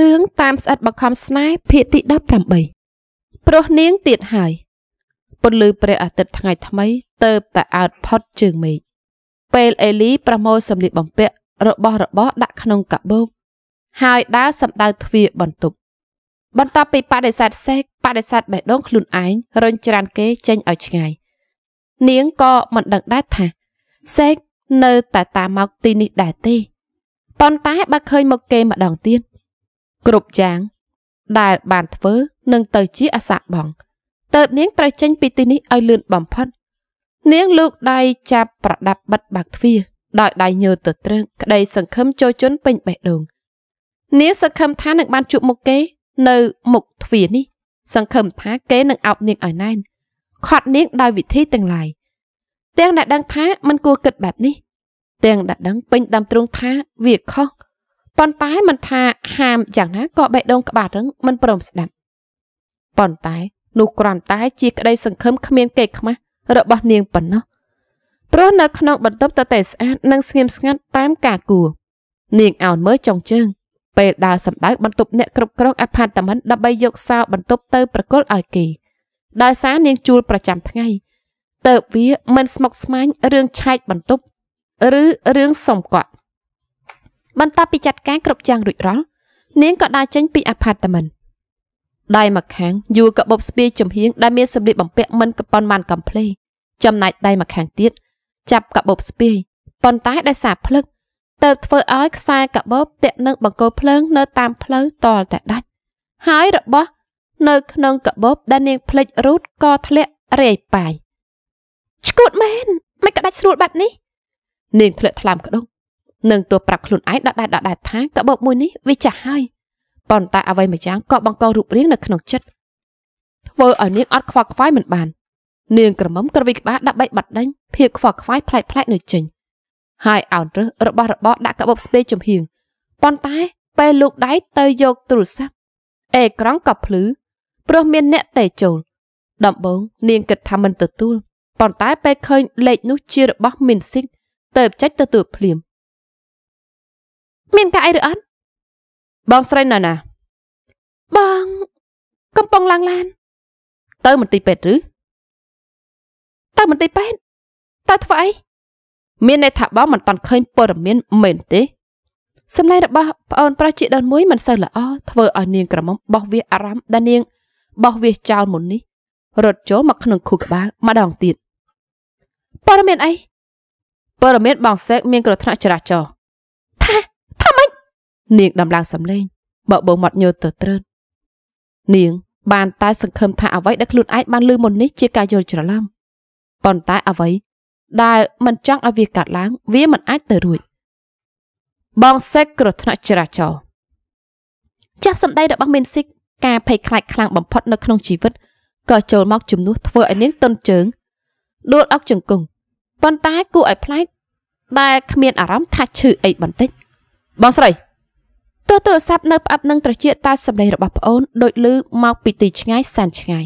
រឿងតាមស្អិតបខំស្នេហ៍ភាគទី18ព្រោះនាងទៀតហើយពន្លឺព្រះអាទិត្យថ្ងៃថ្មីទៅតែអើតផុតជើងមេឃពេលអេលីប្រមូលសម្លៀកបំពាក់របស់របរដាក់ក្នុងកាបូបហើយដើរសម្ដៅទ្វារបន្ទប់បន្ទាប់ពីបដិសេធសេកបដិសេធបេះដូងខ្លួនឯងរញច្រានគេចេញឲ្យឆ្ងាយនាងក៏មិនដឹងដែរថាសេកនៅតែតាមមកទីនេះដែរទេប៉ុន្តែបើឃើញមកគេម្ដងទៀតគ្រប់យ៉ាងដែលបានធ្វើ នឹងទៅជាអសាបងតើបនាងត្រូវចេញពីទីនេះឲ្យលឿនបំផុតនាងលោកដៃចាប់ប្រដាប់បិទបាក់ទ្វារដោយដៃញើទៅត្រឹកក្តីសង្ឃឹមចូលជន់ពេញបេះដូងនាងសង្ឃឹមថានឹងបានជួបមុខគេ នៅមុខទ្វារនេះ សង្ឃឹមថាគេនឹងអោបនាងឲ្យណែនខាត់នាងដោយវិធីទាំងឡាយទាំងដែលដឹងថាមិនគួរគិតបែបនេះទាំងដែលដឹងពេញដើមទ្រូងថាវាខុសប៉ុន្តែមិនថាហាមយ៉ាងណាក៏បេះដូងក្បាលរឹងមិនព្រមស្ដាប់ប៉ុន្តែនោះគ្រាន់តែ ជាក្តីសង្ឃឹមគ្មានកេរខ្មាស់របស់នាងប៉ុណ្ណោះព្រោះនៅក្នុងបន្ទប់តតែស្អាតនិងស្ងៀមស្ងាត់តាមការគួរនាងអោនមើលចុងជើងពេលដើរសម្ដៅបន្ទប់អ្នកគ្រប់គ្រងអផាតមិនដើម្បីយកសោបន្ទប់ទៅ ប្រគល់ឲ្យគេដោយសារនាងជួលប្រចាំថ្ងៃតើបវាមិនស្មុកស្មាញរឿងឆែកបន្ទប់ឬរឿងសុំគាត់បន្ទាប់ពីចាត់ការគ្រប់យ៉ាងរួចរាល់នាងក៏ដើរចេញពីអាផាតមិនដៃម្ខាងយួរក៏បបស្ពាយចំហៀងដែលមានសម្លៀកបំពាក់មិនប៉ុន្មានកំភ្លេចំណែកដៃម្ខាងទៀតចាប់កបបស្ពាយប៉ុន្តែដោយសារភ្លឹកទៅធ្វើឲ្យខ្សែកបបតាក់នឹងបង្គោលភ្លើងនៅតាមផ្លូវតលតែដាច់ហើយរបស់នៅក្នុងកបបដែលនាងភ្លេចរូតក៏ធ្លាក់រាយប៉ាយឈួតមែនមិនក្តាច់ស្រួលបែបនេះ នាងធ្លាក់ថ្លាមក្ដុកនឹងទួប្រាប់ខ្លួនឯងដដែលដដែលថាកបបមួយនេះវាចាស់ហើយប៉ុន្តែអ្វីមួយយ៉ាងក៏បង្ករូបរាងនៅក្នុងចិត្តធ្វើឲ្យនាងអត់ខ្វល់ខ្វាយមិនបាន នាងក្រមុំក្រវិក្បាលដាក់បីបាត់ដេញភៀកខ្វល់ខ្វាយផ្លែកផ្លែកនៅចេញហើយអោនរើសរបស់របរដាក់កបបស្ពេចំហៀងប៉ុន្តែពេលលោកដៃទៅយកទូរស័ព្ទអេក្រង់ក៏ភ្លឺព្រោះមានអ្នកតេចូល ដំបងនាងគិតថាមិនទទួលប៉ុន្តែពេលឃើញលេខនោះជារបស់មីនស៊ីកទៅចុចទទួលភ្លាមមានការអីឬអត់បងស្រីនៅណាបងកំពុងឡើងឡានទៅមន្ទីរពេទ្យឬទៅមន្ទីរពេទ្យតើធ្វើអីមានន័យថាបងមិនតាន់ឃើញព័ត៌មានមែនទេ សម្លេងរបស់ប្អូនប្រុសជាដូនមួយមិនសូវល្អធ្វើឲ្យនាងក្រមុំបោះវាអារម្មណ៍ដែលនាងបោះវាចោលមុននេះរត់ចូលមកក្នុងខួរក្បាលម្ដងទៀតព័ត៌មានអីព័ត៌មានបងសេកមានគ្រោះថ្នាក់ចរាចរណ៍នាងដំឡើងសំឡេងបើបងមាត់ញើទៅត្រើននាង បានតែ សង្ឃឹមថាអ្វីដែលខ្លួនឯងបានលឺមុននេះជាការយល់ច្រឡំប៉ុន្តែអ្វីដែលមិនចង់ឲ្យវាកាត់ឡើងវាមិនអាចទៅរួចបងសេកគ្រោះថ្នាក់ចរាចរណ៍ចាប់សម្ដីរបស់មេនស៊ីកការភ័យខ្លាចខ្លាំងបំផុតនៅក្នុងជីវិតក៏ចូលមកជំនួសធ្វើឲ្យនាងទន់ជើងដួលអុកជង្គង់ប៉ុន្តែគួរឲ្យប្លែកដែលគ្មាន អារម្មណ៍ថាឈឺអីបន្តិចបងស្រីទូរស័ព្ទនៅផ្អាប់នឹងត្រចៀកតែសម្លេងរបស់ប្អូនដូចឮមកពីទីឆ្ងាយសានឆ្ងាយ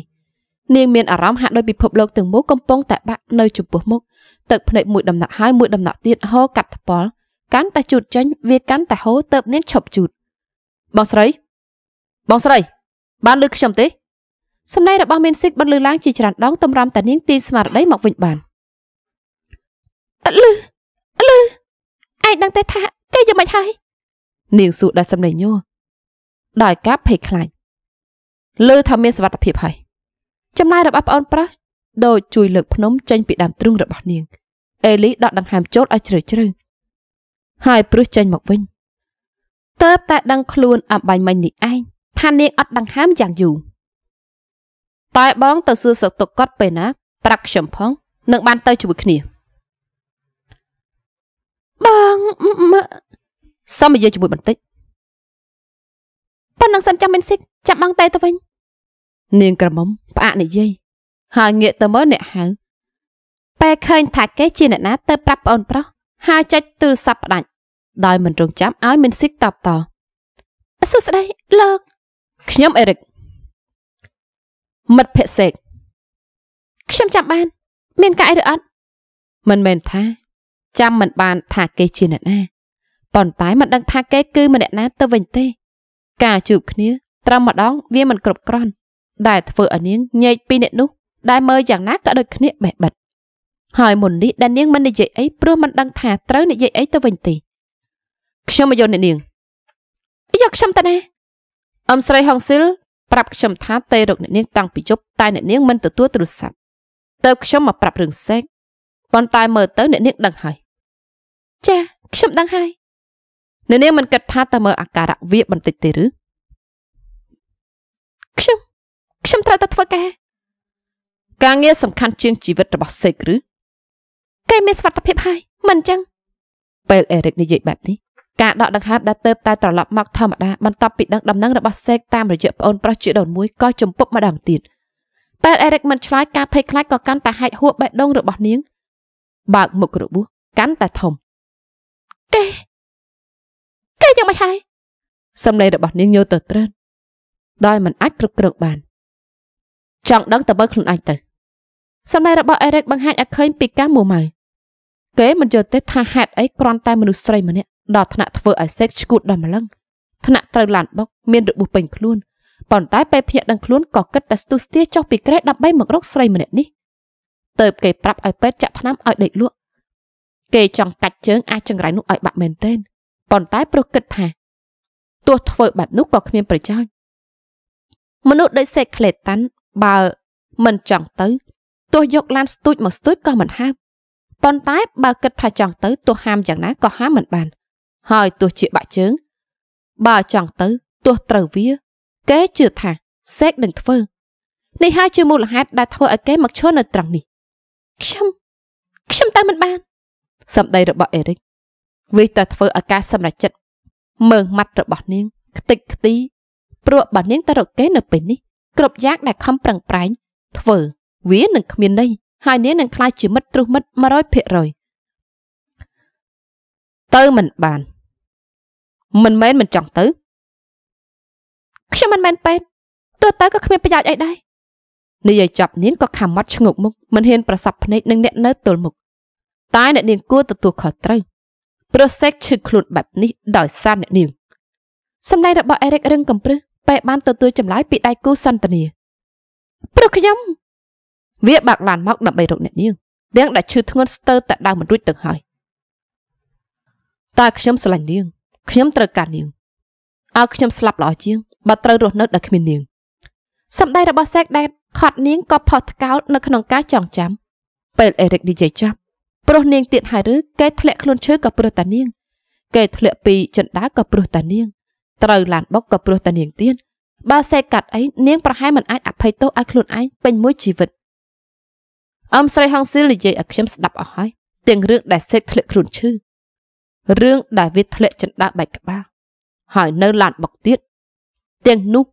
នាងមានអារម្មណ៍ហាក់ដូចពិភពលោកទាំងមូលកំពុងតែបាក់នៅចំពោះមុខទឹកភ្នែកមួយដំណក់ហើយមួយដំណក់ទៀតហូរកាត់ថ្ពល់កាន់តែជូតចេញវាកាន់តែហូរទៅនាងឈប់ជូតបងស្រីបងស្រី បានឮខ្ញុំទេសម្ដែងរបស់មានសិកបានលឺឡើងជាច្រើនដងតម្រាំតានាងទីស្មារតីមកវិញបានលឺលឺឯងដឹងទេថាគេយ៉ាងម៉េចហើយនាងសួរដោយសម្លេងញ័រដោយការភ័យខ្លាចឮថាមានសវត្ថភាពហើយចម្លើយរបស់ប្អូនប្រុសដូចជួយលើកភ្នំចេញពីដើមទ្រូងរបស់នាង អេលីដកដង្ហើមចូលឲ្យជ្រៅជ្រៅហើយព្រឹសចេញមកវិញតើបតែដឹងខ្លួនអំបាញ់មិញនេះឯងថានាងអត់ដង្ហើមយ៉ាងយូរតែបង ទៅសួរសឹកទុកគាត់ពេលណាប្រាប់ខ្ញុំផងនឹងបានទៅជាមួយគ្នាបងសុំនិយាយជាមួយបន្តិចប៉ុណ្ណឹងសិនចាំមានសិកចាប់បាំងតែទៅវិញនាងក្រមុំផ្អាកនិយាយហើយងាកទៅមើលអ្នកហៅពេលឃើញ ថាគេជាអ្នកណា ទៅប្រាប់ប្អូនប្រុសហើយចុចទូរស័ព្ទផ្ដាច់ដោយមិនរងចាំឲ្យមានសិកតបតសួស្ដីលោកខ្ញុំអេរិកមិត្តភក្តិសេកខ្ញុំចាំបាន មាន កាយឬអត់មិនមែនថាចាំមិនបាន ថាគេជាអ្នកណាប៉ុន្តែមិនដឹងថាគេគឺម្នាក់ណាទៅវិញទេ ការជួបគ្នា ត្រឹមម្ដងវាមិនគ្រប់គ្រាន់ដែលធ្វើឲ្យនាងញែកពីអ្នកនោះ ដែលមើលយ៉ាងណាក៏ដូចគ្នាបេះបិទហើយមុននេះដែលនាងមិននិយាយអីព្រោះមិនដឹងថាត្រូវនិយាយអីទៅវិញទេខ្ញុំមកយកអ្នកនាងយកខ្ញុំទៅណាអឹមស្រីហុងស៊ីលប្រាប់ខ្ញុំថាតេរកអ្នកនាងតាំងពីយប់តែអ្នកនាងមិនទទួលទូរស័ព្ទតើខ្ញុំមកប្រាប់រឿងសេកប៉ុន្តែមើលទៅអ្នកនាងដឹងហើយ ចាខ្ញុំដឹងហើយនៅនាងមិនគិតថាតើមើលអាការៈវាបន្តិចទេឬខ្ញុំខ្ញុំត្រូវតែធ្វើការការងារសំខាន់ជាងជីវិតរបស់សេកឬគេមានសុខភាពហើយមិនចឹងពេលអេរិកនិយាយបែបនេះការដកដង្ហើមដែលទៅតែត្រឡប់មកធម្មតាបន្ទាប់ពីដឹងដំណឹងរបស់សេកតាមរយៈប្អូនប្រុសជាដូនមួយក៏ជំពប់ម្ដងទៀតពេលអេរិកមិនឆ្លើយការភ័យខ្លាចក៏កាន់តែហែកហួបបេះដូងរបស់នាងបើកមុខរបួសកាន់តែធំគេយ៉ាងម៉េចហើយសំឡេងរបស់នាងញោទទៅត្រិនដោយមិនអាចគ្រប់គ្រងបាន ចង់ដឹងតើបើខ្លួនឯងទៅសម្ដែងរបស់អេរិកបង្ហាញឲ្យឃើញ ពីការមួម៉ៅគេមិនយល់ទេថាហេតុអីគ្រាន់តែមនុស្សស្រីម្នាក់ដល់ថ្នាក់ធ្វើឲ្យសេកឈួតដល់ម្លឹងថ្នាក់ត្រូវឡានបុកមានរបួសពេញខ្លួនប៉ុន្តែពេលភ្ញាក់ដឹងខ្លួនក៏គិតតែស្ទុះស្ទាចុះពីក្រេះដើម្បីមករកស្រីម្នាក់នេះទៅគេប្រាប់ឲ្យពេទ្យចាក់ថ្នាំឲ្យដេកលក់គេចង់កាច់ជើងអាចចង្រៃនោះឲ្យបាក់មែនទែនប៉ុន្តែប្រុសគិតថាទោះធ្វើបែបនោះក៏គ្មានប្រយោជន៍មនុស្សដូចសេក្លេតាន់បើមិនចង់ទៅទោះយកឡានស្ទូចមកស្ទូចក៏មិនហើបប៉ុន្តែ បើគិតថាចង់ទៅទោះហាមយ៉ាងណាក៏ហាមមិនបាន ហើយទោះជាបាក់ជើងបើចង់ទៅទោះត្រូវវា គេជឿថាសេកនឹងធ្វើ នេះហើយជាមូលហេតុដែលធ្វើឲ្យគេមកឈរនៅត្រង់នេះខ្ញុំខ្ញុំទៅមិនបាន សម្ដីរបស់អេរិកវាតែធ្វើឲ្យការសម្រេចចិត្តមើងម៉ាត់របស់នាង ខ្ទេចខ្ទីព្រោះបើនាងតរកេនៅពេលនេះគ្រប់យ៉ាងដែលខំប្រឹងប្រែងធ្វើវានឹងគ្មានន័យហើយនាងនឹងខ្លាចជាមិត្តទ្រុសមិត្ត100%ទៅមិនបាន មិនមែនមិនចង់ទៅខ្ញុំមិនមែនពេទ្យទោះទៅក៏គ្មានប្រយោជន៍អីដែរនិយាយចប់នាងក៏ខំមាត់ឈ្ងោកមុខមិនហ៊ានប្រសពភ្នែកនឹងអ្នកនៅទល់មុខតែអ្នកនាងគួរទទួលខុសត្រូវប្រូសេកឈឺខ្លួនបែបនេះដោយសារអ្នកនាងសម្ដែងរបស់អេរិករឹងកំព្រឹសពេលបានទទួលចម្លើយពីដៃគូសន្តានាព្រោះខ្ញុំ វាបាក់ឡានមកដើម្បីរកអ្នកនាងទាំងដែលឈឺធ្ងន់ស្ទើរតែដៅមិនរួចទៅហើយតើខ្ញុំស្រឡាញ់នាង ខ្ញុំត្រូវការនាងឲ្យខ្ញុំស្លាប់ល្អជាងបើត្រូវរស់នៅដោយគ្មាននាង សម្ដីរបស់សេកដែលខត់នាងក៏ផុសថ្កោលនៅក្នុងការចងចាំពេលអេរិកនិយាយចប់ព្រោះនាងទៀតហើយឬកែធ្លាក់ខ្លួនឈើក៏ព្រោះតានាងកែធ្លាក់ពីចណ្ដាក៏ព្រោះតានាងត្រូវឡានបុកក៏ព្រោះតានាងទៀតបើសេកកាត់អីនាងប្រហែលមិនអាចអភ័យទោសឲ្យខ្លួនឯងពេញមួយជីវិតអមស្រីហងស៊ីលនិយាយឲ្យខ្ញុំស្ដាប់អស់ហើយទាំងរឿងដែលសេកធ្លាក់ខ្លួនឈឺរឿងដែលវាធ្លាក់ចណ្ដាបែកក្បាលហើយនៅឡានបុកទៀតទាំងនោះ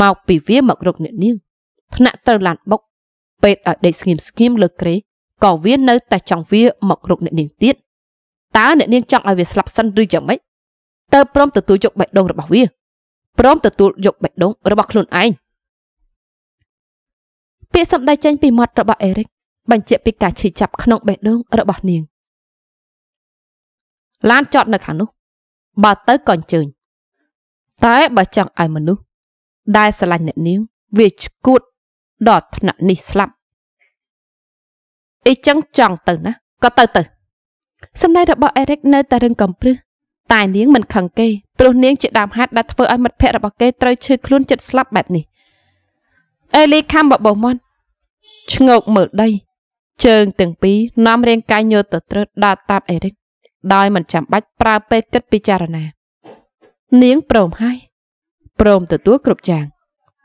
មកពីវាមករកអ្នកនាង ថ្នាក់ទៅឡានបុកពេតឲ្យដេកស្ងៀមស្ងៀមលើក្រេក៏វានៅតែចង់វាមករកអ្នកនាងទៀតតើអ្នកនាងចង់ឲ្យវាស្លាប់សិនឬយ៉ាងម៉េចតើព្រមទទួលយកបេះដូងរបស់វាព្រមទទួលយកបេះដូងរបស់ខ្លួនឯងពាក្យសម្ដីចេញពីមាត់របស់អេរិក បញ្ជាក់ពីការឈឺចាប់ក្នុងបេះដូងរបស់នាងឡានចតនៅខាងនោះ បើទៅក៏អញ្ជើញ តែបើចង់ឲ្យមនុស្សដែលស្រឡាញ់អ្នកនាងវាឈួតដល់ថ្នាក់នេះស្លាប់អ៊ីចឹងចង់ទៅណាក៏ទៅទៅសម្ដីរបស់អេរិកនៅតែរឹងកំព្រឹសតែ នាងមិនខឹងគេព្រោះនាងជាដើមហេតុដែលធ្វើឲ្យមិត្តភ័ក្តិរបស់គេត្រូវឈឺខ្លួនចិត្តស្លាប់បែបនេះអេលីខំបបោមន់ឆ្ងោកមើលដី ជើងទាំងពីរ នាំរាង កាយញោទត្រឹតដល់តាប់អេរិកដោយមិនចាំបាច់ប្រើពេលគិតពិចារណានាងព្រមហើយព្រមទទួលគ្រប់យ៉ាង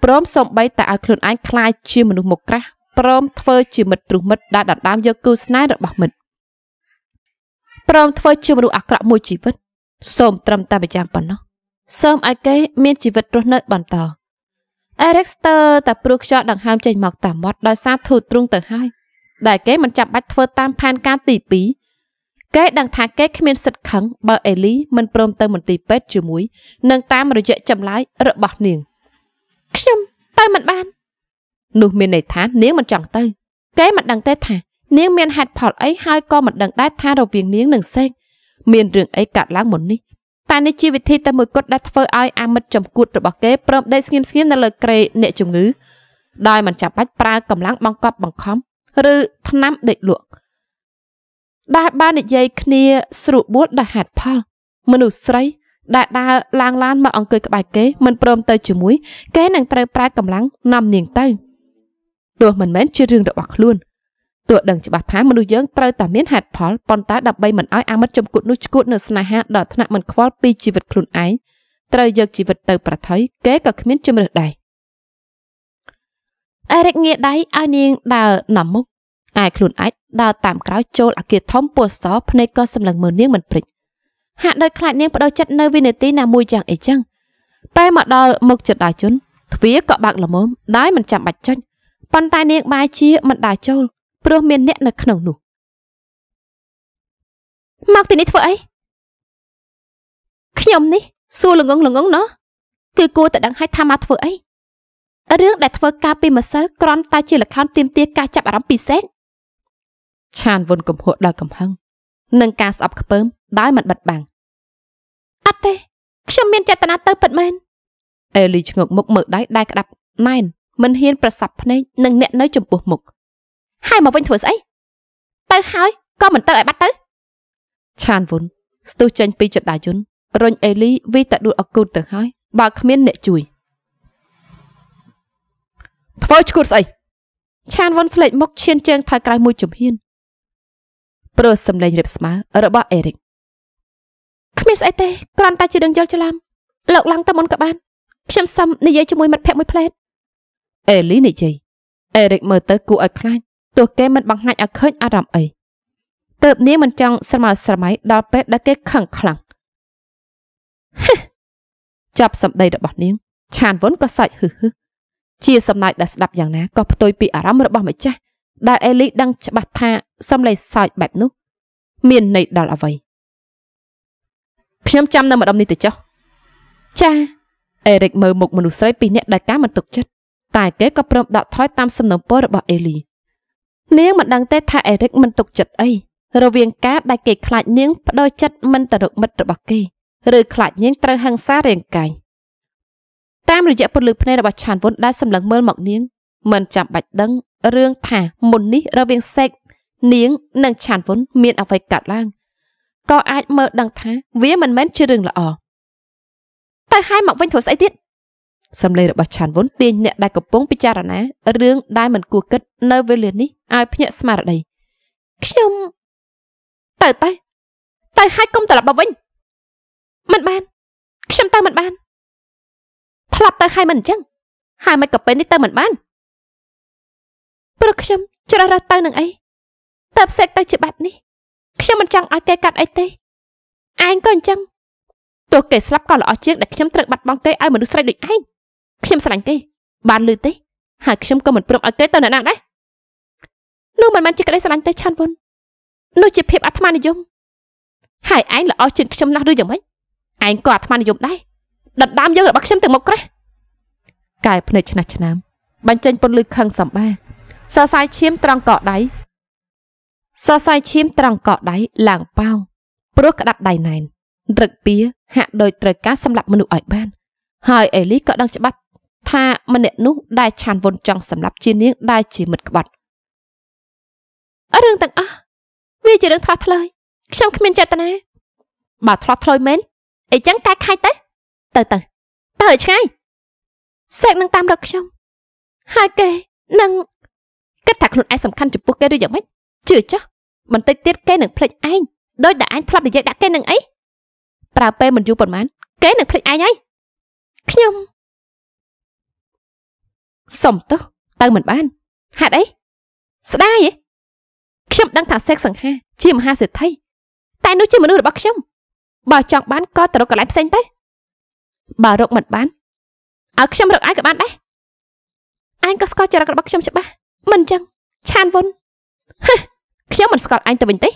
ព្រមសំបីតែឲ្យខ្លួនឯងคลายជាមនុស្សមកក្រាស់ព្រមធ្វើជាមិត្តទ្រុសមិត្តដែលដណ្ដើមយកគូស្នេហ៍របស់មិត្តព្រមធ្វើជាមនុស្សអាក្រក់មួយជីវិតសូមត្រឹមតែប្រចាំប៉ុណ្ណោះសូមឲ្យគេមានជីវិតរស់នៅបន្តអេរិកស្ទើតែព្រោះខ្យល់ដង្ហើមចេញមកតាមមាត់ដោយសារធូរទ្រង់ទៅហើយ ដែលគេមិនចាំបាច់ធ្វើតាមផែនការទី2គេដឹងថាគេគ្មានសិទ្ធិខឹងបើអេលីមិនព្រមទៅមន្ទីរពេទ្យជាមួយនឹងតាមរយៈចម្លើយរបស់នាង ខ្ញុំទៅមិនបាននោះមានន័យថានាងមិនចង់ទៅគេមិនដឹងទេថានាងមានហេតុផលអីហើយក៏មិនដឹងដែរថារវាងនាងនិងសេកមានរឿងអីកើតឡើងមុននេះតែនេះជាវិធីតែមួយគត់ដែលធ្វើឲ្យអាមិតចំគួតរបស់គេព្រមដេកស្ងៀមស្ងៀមនៅលើក្រេអ្នកជំងឺដោយមិនចាំបាច់ប្រើកម្លាំងបង្កប់បង្ខំឬថ្នាំដេកលក់ដែលបាននិយាយគ្នាស្រួលបួលដោយហេតុផល មនុស្សស្រីដែលដើរឡើងឡានមកអង្គើក្បែរគេមិនព្រមទៅជាមួយគេនឹងត្រូវប្រើកម្លាំងនាំនាងទៅទោះមិនមែនជារឿងរបស់ខ្លួនទោះដឹងច្បាស់ថាមនុស្សយើងត្រូវតែមានហេតុផលប៉ុន្តែដើម្បីមិនឲ្យអាមិតចំគួតនោះឆ្កួតនៅស្នេហាដល់ថ្នាក់មិនខ្វល់ពីជីវិតខ្លួនឯងត្រូវយកជីវិតទៅប្រថុយគេក៏គ្មានជំរឿសដែរអេរិកងាកដៃឲ្យនាងដើរនាំមុខឯខ្លួនអាចដើរតាមក្រោយចូលអាគារធំពោះសភ្នែកក៏សម្លឹងមើលនាងមិនព្រិចហាក់ដោយខ្លាចនាងបដិចិត្តនៅវិនាទីណាមួយយ៉ាងអីចឹងពេលមកដល់មុខចិត្តដាជនទ្វារក៏បើកល្មមដែរមិនចាំបាច់ចុចប៉ុន្តែនាងបាយជាមិនដើរចូលព្រោះមានអ្នកនៅក្នុងនោះមកទីនេះធ្វើអីខ្ញុំនេះសួរល្ងងល្ងងណោះគឺគួរតែដឹងឲ្យថាមកធ្វើអីរឿងដែលធ្វើការពីម្សិលគ្រាន់តែជាលក្ខណ៍ទាមទារការចាប់អារម្មណ៍ពិសេសឆានវុនកំហក់ដល់កំហឹងនិងការស្អប់ខ្ពើមដោយមិនបិទបាំងអត់ទេ ខ្ញុំមានចេតនាទៅពិតមែនអេលីឈ្ងុកមុខមើលដៃដែលក្តាប់ណែនមិនហ៊ាន ប្រសពភ្នែកនឹងអ្នក នៅចំពោះមុខហើយមកវិញធ្វើស្អីទៅហើយក៏មិនទៅឲ្យបាត់ទៅឆានវុនស្ទុះចេញពីចដាយុនរុញអេលីវីតាដួលអគូតទៅហើយបើគ្មានអ្នកជួយធ្វើឈួតស្អីឆានវុនស្លេកមុខឈានជើងថយក្រោយមួយជំហានព្រោះសម្លេងរៀបស្មើរបស់អេរិកគ្មានស្អីទេគ្រាន់តែជារឿងយល់ច្រឡំលោកឡើងទៅមុនក៏បានខ្ញុំសុំនិយាយជាមួយមិត្តភក្តិមួយផ្លែតអេលីនិយាយអេរិកមើលទៅគួរឲ្យខ្លាចទោះគេមិនបង្ហាញឲ្យឃើញអារម្មណ៍អីតើប នាងមិនចង់ស្រមោស្រមៃដល់ពេលដែលគេខឹងខ្លាំងចាប់សម្ដីរបស់នាង ឆានវុនក៏សាច់ហឹហឹជាសំណាយដែលស្ដាប់យ៉ាងណាក៏ផ្ទុយពីអារម្មណ៍របស់ម្ចាស់ដែលអេលីដឹងច្បាស់ថាសំឡេងសើចបែបនោះមានន័យដល់អ្វីខ្ញុំចាំនៅម្ដុំនេះទៅចុះចាអេរិកមើលមុខមនុស្សស្រីពីរនាក់ដែលការមិនទុកចិត្តតែគេក៏ព្រមដកថយតាមសំណូមពររបស់អេលីនាងមិនដឹងទេថាអេរិកមិនទុកចិត្តអីរវាងការដែលគេខ្លាចនាងបដិចិត្តមិនទៅរកមិត្តរបស់គេ ឬ ខ្លាចនាង ត្រូវហិង្សារាងកាយតាមរយៈពលិភ្នែករបស់ឆានវុនដែលសម្លឹងមើលមកនាង មិនចាំបាច់ដឹង រឿងថាមុននេះរវាងសេកនាង និងឆានវុនមានអ្វីកើតឡើងក៏អាចមើលដឹងថាវាមិនមែនជារឿងល្អតែហើយមកវិញធ្វើស្អីទៀតសម្លេងរបស់ឆានវុនទាញអ្នកដែលកំពុងពិចារណារឿងដែលមិនគួរគិតនៅវេលានេះឲ្យភ្ញាក់ស្មារតីខ្ញុំទៅតែទៅហាច់គុំត្រឡប់មកវិញមិនបាន ខ្ញុំទៅមិនបានផ្លាប់ទៅហើយមិនអញ្ចឹងហើយមិនក៏ពេលនេះទៅមិនបានព្រោះខ្ញុំជ្រើសរើសទៅនឹងអីតែផ្សេងទៅជាបែបនេះខ្ញុំមិនចង់ឲ្យគេកាត់អីទេឯងក៏អញ្ចឹងទោះគេស្លាប់ក៏ល្អជាងដែលខ្ញុំត្រូវបាត់បង់គេឲ្យមនុស្សស្រីដូចឯងខ្ញុំស្រឡាញ់គេបានលឺទេហើយខ្ញុំក៏មិនព្រមឲ្យគេទៅនរណាដែរនោះមិនមែនជាក្តីស្រឡាញ់ទេឆាន់វុននោះជាភាពអាត្មានិយមហើយឯងល្អជាងខ្ញុំណាស់ឬយ៉ាងម៉េចឯងក៏អាត្មានិយមដែរដណ្ដើមយើងរបស់ខ្ញុំទាំងមុខក្រាស់កែភ្នែកឆ្នាស់ឆ្នាំបញ្ចេញពន្លឺខឹងសម្បាសរសៃឈាមត្រង់កដៃសរសៃឈាមត្រង់កដៃឡើងប៉ោងព្រោះក្តាប់ដៃណែនរឹកពៀហាក់ដោយត្រូវការសម្លាប់មនុស្សឲ្យបានហើយអេលីក៏ដឹងច្បាស់ថាម្នាក់នោះដែលឆានវុនចង់សម្លាប់ជានាងដែលជាមិត្តក្បត់រឿងទាំងអស់វាជារឿងថ្លោះថ្លើយ ខ្ញុំគ្មានចេតនាបើថ្លោះថ្លើយមែនអីចឹងកែខៃទៅទៅទៅទៅឲ្យឆ្ងាយសែកនឹងតាមរកខ្ញុំ ហើយគេនឹងគិតថាខ្លួនឯងសំខាន់ចំពោះគេឬយ៉ាងម៉េចជឿចុះបន្តិចទៀតគេនឹងភ្លេចឯងដោយដែលឯងធ្លាប់និយាយដាក់គេនឹងអីប្រើពេលមិនយូរប៉ុន្មាន គេនឹងភ្លេចឯងហើយខ្ញុំសុំទោសទៅមិនបានហេតុអីស្ដាយខ្ញុំដឹងថាសេកសង្ហា ជាមហាសេដ្ឋីតែនោះជាមនុស្សរបស់ខ្ញុំបើចង់បានក៏ទៅរកកន្លែងផ្សេងទៅបើរកមិនបានឲ្យខ្ញុំរកឯងក៏បានដែរឯងក៏ស្គាល់ចរិតរបស់ខ្ញុំច្បាស់មិនចឹងឆានវុនខ្ញុំមិនស្គាល់ឯងទៅវិញទេ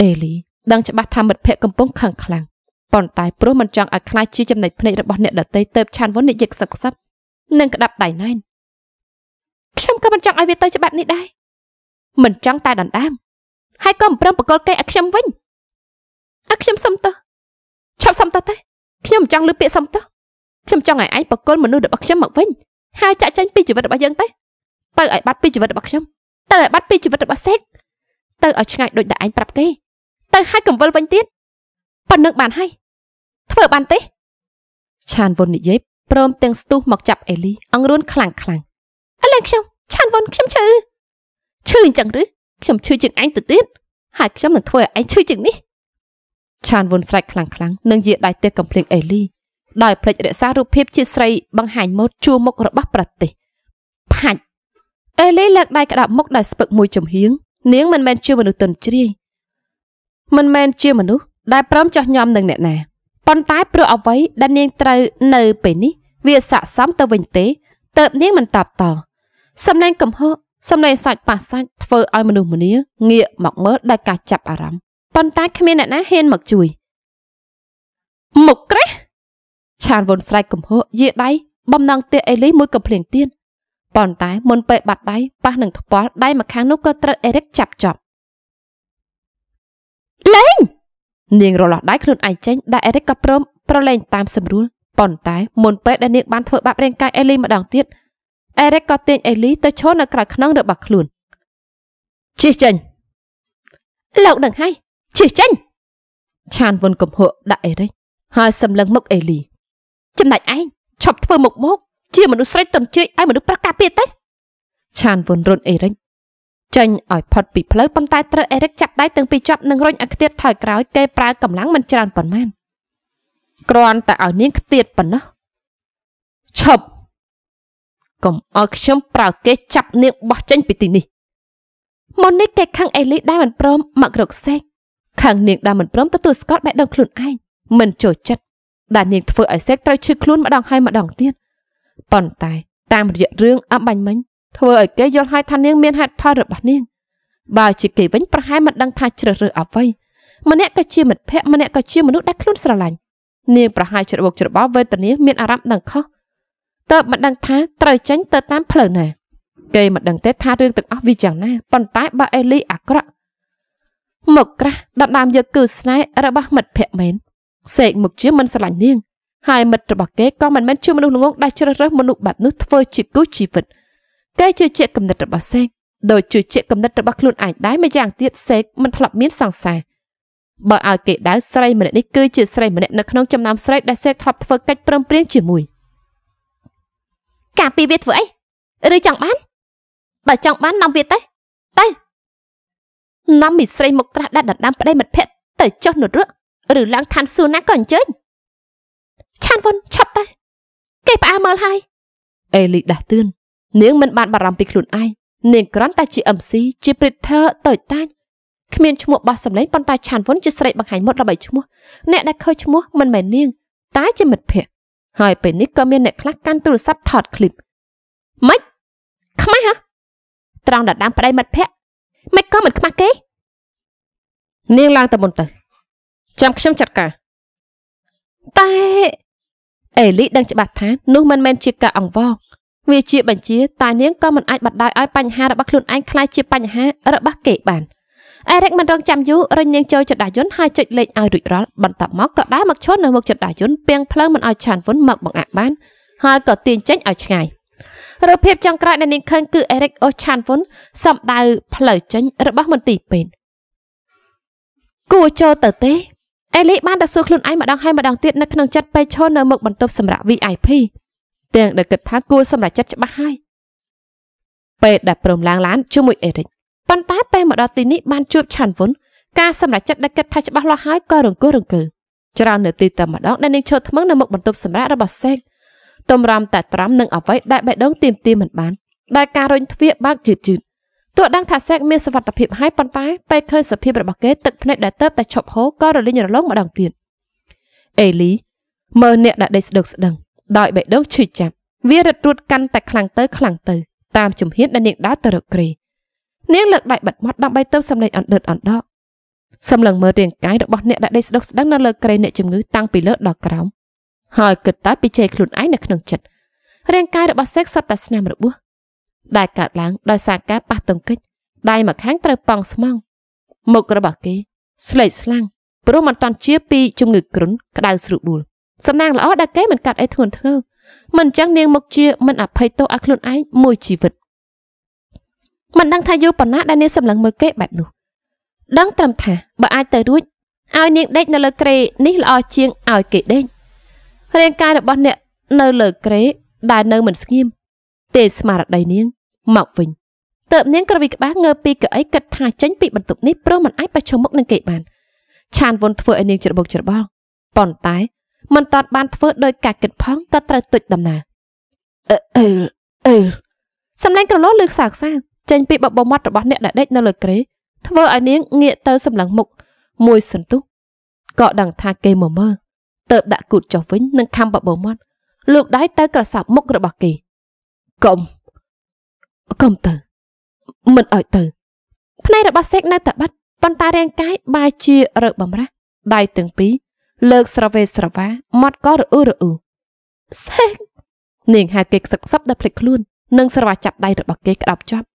អេលីដឹងច្បាស់ថាមិត្តភក្តិកំពុងខឹងខ្លាំងប៉ុន្តែព្រោះមិនចង់ឲ្យខ្លាចជាចំណិចភ្នែករបស់អ្នកដតីទៅឆានវុននិយាយខ្សឹបខ្សឹបនិងក្តាប់ដៃណែនខ្ញុំក៏មិនចង់ឲ្យវាទៅច្បាប់នេះដែរមិនចង់តែដណ្ដើម ហើយក៏មិនព្រមបកលគេឲ្យខ្ញុំវិញឲ្យខ្ញុំសុំទៅឈប់សុំទៅទេខ្ញុំមិនចង់លើពាក្យសុំទៅខ្ញុំចង់ឲ្យឯងបកលមនុស្សរបស់ខ្ញុំមកវិញហើយចាក់ចែងពីជីវិតរបស់យើងទៅទៅឲ្យបាត់ពីជីវិតរបស់ខ្ញុំទៅឲ្យបាត់ពីជីវិតរបស់សេកទៅឲ្យឆ្ងាយដូចតែឯងប្រាប់គេ ទៅហើយកង្វល់វិញទៀតប៉ុណ្្នឹងបានហើយធ្វើបានទេឆានវុននិយាយព្រមទាំងស្ទុះមកចាប់អេលីអង្រួនខ្លាំងខ្លាំងឥឡូវខ្ញុំឆានវ៉ុនខ្ញុំឈឺឈឺអញ្ចឹងឬខ្ញុំឈឺជាងឯងទៅទៀតហើយខ្ញុំនឹងធ្វើឲ្យឯងឈឺជាងនេះឆានវ៉ុនស្រែកខ្លាំងខ្លាំងនិងយាដៃទះកំភ្លៀងអេលី ដោយភ្លេចរក្សារូបភាពជាស្រីបង្ហាញម៉ូតជួមុខរបស់ប្រទេសផាច់អេលីលើកដៃក្តាប់មុខដោយស្ពឹកមួយចំហៀងនាងមិនមែនជាមនុស្សទន់ជ្រាយមិនមែនជាមនុស្សដែលព្រមចោះញោមនឹងអ្នកណាប៉ុន្តែព្រោះអ្វីដែលនាងត្រូវនៅពេលនេះវាស័កសមទៅវិញទេតើបនាងមិនតបតសំឡេងកំហឹកសំឡេងសាច់ប៉ះសាច់ធ្វើឲ្យមនុស្សម្នាងាកមកមើលដោយការចាប់អារម្មណ៍ប៉ុន្តែគ្មានអ្នកណាហ៊ានមកជួយមកក្រេះឆានវុនស្រែកកំហឹកយាដៃបំណងទះអេលីមួយកំភ្លៀងទៀតប៉ុន្តែមុនពេលបាត់ដៃប៉ះនឹងថ្ពាល់ដៃម្ខាងនោះក៏ត្រូវអេរិកចាប់ចប់លេងនាងរលាស់ដៃខ្លួនឯងចេញដែលអេរិកក៏ព្រមប្រឡែងតាមសម្រួលប៉ុន្តែមុនពេលដែលនាងបានធ្វើបាបរាងកាយអេលីម្ដងទៀតអេរិកក៏ទាញអេលីទៅឈរនៅក្រៅខ្នងរបស់ខ្លួនជិះចេញលោកដឹងហើយជិះចេញឆានវុនកំហក់ដាក់អេរិកហើយសម្លឹងមុខអេលីចំណែកឯងឈប់ធ្វើមុខមកជាមនុស្សស្រីតន់ជ្រេកឲ្យមនុស្សប្រកាសពីទេឆានវុនរុនអេរិកចេញឲ្យផុតពីផ្លូវប៉ុន្តែត្រូវអេរិកចាប់ដៃទាំងពីរជាប់នឹងរុញឲ្យខ្ទាតថយក្រោយគេប្រើកម្លាំងមិនច្រើនប៉ុន្មាន។គ្រាន់តែឲ្យនាងខ្ទាតប៉ុណ្ណោះឈប់កុំឲ្យខ្ញុំប្រើគេចាប់នាងបោះចេញពីទីនេះមុននេះគេខាងអេលីដែលមិនព្រមមករកសេកខាងនាងដែលមិនព្រមទទួលស្គាល់បែបដងខ្លួនឯងមិនចូលចិត្តដែលនាងធ្វើឲ្យសេកត្រូវឈឺខ្លួនម្ដងហើយម្ដងទៀតប៉ុន្តែតាមរយៈរឿងអបាញ់មិញធ្វើឲ្យគេយល់ហើយថានាងមានហេតុផលរបស់នាងបើជាគេវិញប្រហែលមិនដឹងថាជ្រើសរើសអ្វីម្នាក់ក៏ជាមិត្តភក្តិម្នាក់ក៏ជាមនុស្សដែលខ្លួនស្រឡាញ់នាងប្រហែលច្របុកច្របល់វេទនាមានអារម្មណ៍ដឹងខុសតើមិនដឹងថាត្រូវចេញទៅតាមផ្លូវណាគេមិនដឹងទេថារឿងទាំងអស់វាយ៉ាងណាប៉ុន្តែបើអេលីអាក្រក់មកក្រាស់ដណ្ដើមយកគឺស្នេហ៍របស់មិត្តភក្តិមែនសេកមកជាមិនស្រឡាញ់នាង ហើយមិត្តរបស់គេក៏មិនមែនជាមនុស្សល្ងងដែលជ្រើសរើសមនុស្សបែបនោះធ្វើជាគូជីវិតគេជឿជាក់គំនិតរបស់សេកដោយជឿជាក់គំនិតរបស់ខ្លួនឯងដែរម្យ៉ាងទៀតសេកមិនធ្លាប់មានសង្សារបើឲ្យគេដៅស្រីម្នាក់នេះគឺជាស្រីម្នាក់នៅក្នុងចំណោមស្រីដែលសេកធ្លាប់ធ្វើកិច្ចព្រមព្រៀងជាមួយការពីវាធ្វើអីឬចង់បានបើចង់បាននាំវាទៅទៅនាំមីស្រីមកត្រាស់ដាច់ដណ្ដើមប្តីមិត្តភក្តិទៅចុះនុតរឹកឬឡើងឋានសួគ៌ណាក៏អញ្ជើញឆានវុនឆប់ទៅគេផ្អាមើលហើយអេលីដាស់ទឿននាងមិនបានបារម្ភពីខ្លួនឯងនាងគ្រាន់តែជា MC ជា Pretender តូចតាចគ្មានឈ្មោះបោះសម្លេងប៉ុន្តែឆានវុនជាស្រីបង្ហាញមុខដើម្បីឈ្មោះអ្នកដែលឃើញឈ្មោះមិនមែននាងតែជាមិត្តភក្តិហើយពេលនេះក៏មានអ្នកខ្លះកាន់ទូរស័ព្ទថតឃ្លីបម៉េចខ្មាស់ហ៎ត្រង់ដដាមប្តីមិត្តភក្តិម៉េចក៏មិនខ្មាស់គេនាងឡើងទៅមុនទៅចាំខ្ញុំចាត់ការតែអេលីដឹងច្បាស់ថានោះមិនមែនជាការអង្វរវាជាបញ្ជាតែនាងក៏មិនអាចបដិដឲ្យបញ្ហារបស់ខ្លួនឯងคล้ายជាបញ្ហារបស់គេបាន។អេរិកមិនរង ចាំយូររញនាងចូលចដាយុនហើយចុចលេខឲ្យរួចរាល់បន្ទាប់មកក៏ដើរមកឈរនៅមុខចដាយុនពីងផ្លូវមិនឲ្យឆានវុនមកបង្អាក់បានហើយក៏ទាញចេញឲ្យឆ្ងាយរូបភាពចុងក្រោយដែលនាងឃើញគឺអេរិកអូឆានវុនសំដៅផ្លូវចេញរបស់មន្ទីរពេទ្យគួរចូលទៅទេអេលីបានតែសួរខ្លួនឯងម្ដងហើយម្ដងទៀតនៅក្នុងចិត្តពេកឈរនៅមុខបន្ទប់សម្រាប់ VIP ទាំងដែលគិតថាគួរសម្រាប់ចិត្តច្បាស់ហើយពេលដែលព្រមឡើងឡានជាមួយអេរិកប៉ុន្តែពេលមកដល់ទីនេះបានជួបឆាន់វុនការសម្រេចចិត្តដែលគិតថាច្បាស់លាស់ហើយក៏រង្គោះរង្គើច្រើននៅទីតែម្ដងដែលនាងឈរថ្មឹងនៅមុខបន្ទប់សម្រាប់របស់សេកតម្រាំតែត្រាំនឹងអ្វីដែលបេះដូងទៀមទាមិនបានដែលការរុញទ្វារបើកយឺតយឺតទោះដឹងថាសេកមានសវត្ថភាពហើយប៉ុន្តែពេលឃើញសភាពរបស់គេទឹកភ្នែកដែលទៅតែឈប់ហូរក៏រលិញរលងម្ដងទៀតអេលីមើលអ្នកដែលដេកស្ដឹកស្ដឹងដោយបេះដូងឈឺចាប់វារត់រួតកាន់តែខ្លាំងទៅខ្លាំងទៅតាមជំហានដែលនាងដើរទៅរកគ្រេនាងលើកដៃបិទមាត់ដើម្បីទៅសម្លេងអណ្ដើតអណ្ដកសម្លឹងមើលរាងកាយរបស់អ្នកដែលដេកស្ដុកស្ដឹងនៅលើក្រែអ្នកជំងឺតាំងពីលើដល់ក្រោមហើយគិតតែពីជ័យខ្លួនឯងនៅក្នុងចិត្តរាងកាយរបស់សេកសុទ្ធតែស្នាមរបួសដែលកើតឡើងដោយសារការប៉ះទង្គិចដៃម្ខាងត្រូវប៉ង់ស្មងមុខរបស់គេស្លេកស្លាំងព្រោះមិនតាន់ជាពីជំងឺគ្រុនក្តៅស្រួបួលសំណាងល្អដែលគេមិនកាត់អីធ្ងន់ធ្ងរមិនចឹងនាងមុខជាមិនអភ័យទោសឲ្យខ្លួនឯងមួយជីវិតមិនដឹងថាយូរប៉ុណ្ណាដែលនាងសម្លឹងមើលគេបែបនោះដឹងត្រឹមថាបើអាចទៅរួចឲ្យនាង ដេក នៅលើក្រេនេះល្អជាងឲ្យគេដេករាងកាយរបស់អ្នក នៅលើក្រេដែលនៅមិនស្ងៀមទេស្មារតីនាងមកវិញតើបនាងក្រវីក្បាលងើពីកៅអីគិតថាចេញពីបន្ទប់នេះព្រោះមិនអាចប្រឈមមុខនឹងគេបានឆានវុនធ្វើឲ្យនាងច្របូកច្របល់ប៉ុន្តែមិនតាត់បានធ្វើដោយការគិតផងក៏ត្រូវទុច្ចដំណើរអឺអឺអឺសំឡេងក្រឡោលឺខ្សោខ្សាចេញពីបបមាត់របស់អ្នកដែលដេកនៅលើគ្រែធ្វើឲ្យនាងងាកទៅសម្លឹងមុខមួយសន្ទុះ ក៏ដឹងថាគេមកមើលទៅដាក់គូតចុះវិញនិងខំបបមាត់លើកដៃទៅក្រសោបមុខរបស់គេកុំកុំទៅមិនឲ្យទៅ ភ្នែករបស់សេកនៅតែបាត់ប៉ុន្តែរាងកាយបែរជារើបំរះដៃទាំងពីរលើកស្រវេស្រវាមាត់ក៏រអ៊ូរអ៊ូសេកនាងហៅគេខ្សឹកខ្សឹបដល់ភ្លេចខ្លួននិងស្រវាចាប់ដៃរបស់គេក្តាប់ចាប់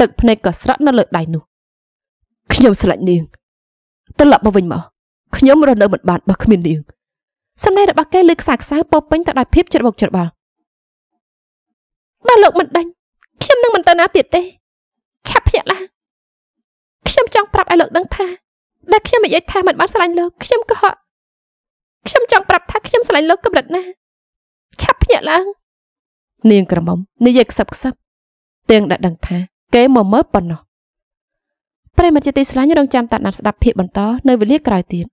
ទឹកភ្នែកក៏ស្រក់នៅលើដៃនោះ ខ្ញុំស្លេចនាងត្រឡប់មកវិញមកខ្ញុំរស់នៅមិនបានបើគ្មាននាងសម្ដែងរបស់គេលើខ្សែខ្សៅពោពេញទៅដោយភាពច្របូកច្របល់បើលោកមិនដេញខ្ញុំនឹងមិនទៅណាទៀតទេ ឆាប់ភ្ញាក់ឡើងខ្ញុំចង់ប្រាប់ឲ្យលោកដឹងថាដែលខ្ញុំនិយាយថាមិនបានស្រឡាញ់លោកខ្ញុំកុហកខ្ញុំចង់ប្រាប់ថាខ្ញុំស្រឡាញ់លោកកម្រិតណាឆាប់ភ្ញាក់ឡើង នាងក្រមុំនិយាយខ្សឹបខ្សឹបទាំងដែលដឹងថាគេមកមើលប៉ុណ្ណោះប្រិមត្តជាទីស្លាញ់រងចាំតាត់ណាត់ស្ដាប់ភាកបន្តនៅវេលាក្រោយទៀត